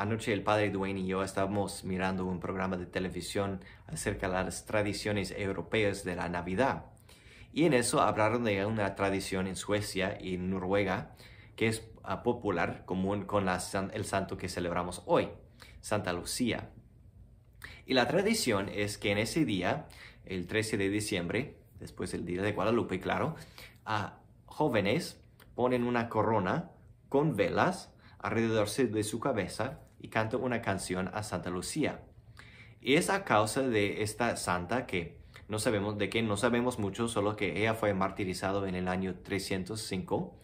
Anoche el padre Duane y yo estábamos mirando un programa de televisión acerca de las tradiciones europeas de la Navidad. Y en eso hablaron de una tradición en Suecia y en Noruega que es ah, popular, común con el santo que celebramos hoy, Santa Lucía. Y la tradición es que en ese día, el 13 de diciembre, después del Día de Guadalupe, claro, a jóvenes ponen una corona con velas alrededor de su cabeza y canta una canción a Santa Lucía. Y es a causa de esta santa que no sabemos de qué, no sabemos mucho, solo que ella fue martirizada en el año 305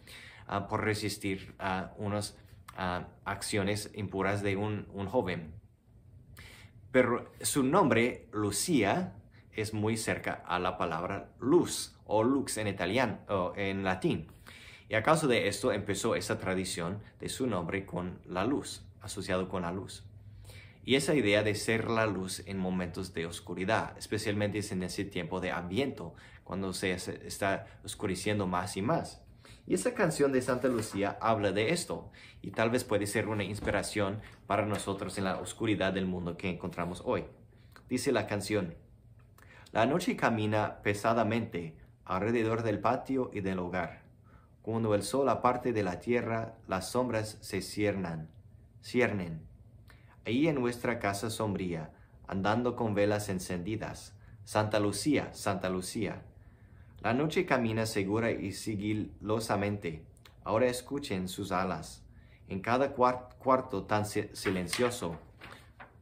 ah, por resistir a unas ah, acciones impuras de un, joven. Pero su nombre, Lucía, es muy cerca a la palabra luz o lux en italiano o en latín. Y a causa de esto empezó esa tradición de su nombre con la luz, asociado con la luz. Y esa idea de ser la luz en momentos de oscuridad, especialmente en ese tiempo de ambiente, cuando se está oscureciendo más y más. Y esa canción de Santa Lucía habla de esto y tal vez puede ser una inspiración para nosotros en la oscuridad del mundo que encontramos hoy. Dice la canción, La noche camina pesadamente alrededor del patio y del hogar cuando el sol aparte de la tierra, las sombras se ciernan, ciernen. Ahí en nuestra casa sombría, andando con velas encendidas, Santa Lucía, Santa Lucía. La noche camina segura y sigilosamente. Ahora escuchen sus alas. En cada cuarto tan silencioso,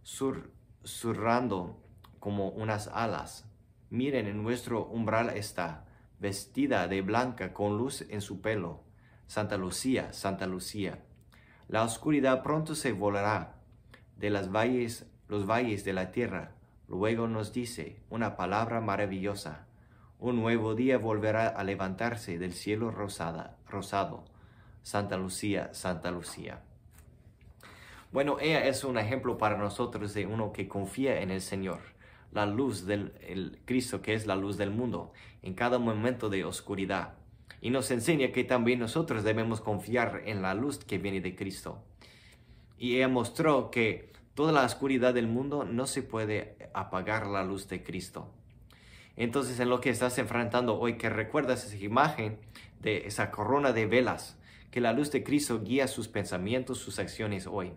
sur surrando como unas alas. Miren, en nuestro umbral está vestida de blanca con luz en su pelo. Santa Lucía, Santa Lucía. La oscuridad pronto se volará de las valles, los valles de la tierra. Luego nos dice una palabra maravillosa. Un nuevo día volverá a levantarse del cielo rosada, rosado. Santa Lucía, Santa Lucía. Bueno, ella es un ejemplo para nosotros de uno que confía en el Señor la luz del Cristo, que es la luz del mundo, en cada momento de oscuridad. Y nos enseña que también nosotros debemos confiar en la luz que viene de Cristo. Y ella mostró que toda la oscuridad del mundo no se puede apagar la luz de Cristo. Entonces, en lo que estás enfrentando hoy, que recuerdas esa imagen de esa corona de velas, que la luz de Cristo guía sus pensamientos, sus acciones hoy,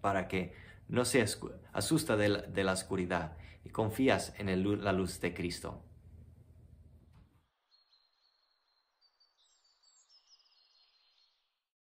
para que no seas asusta de la, oscuridad y confías en la luz de Cristo.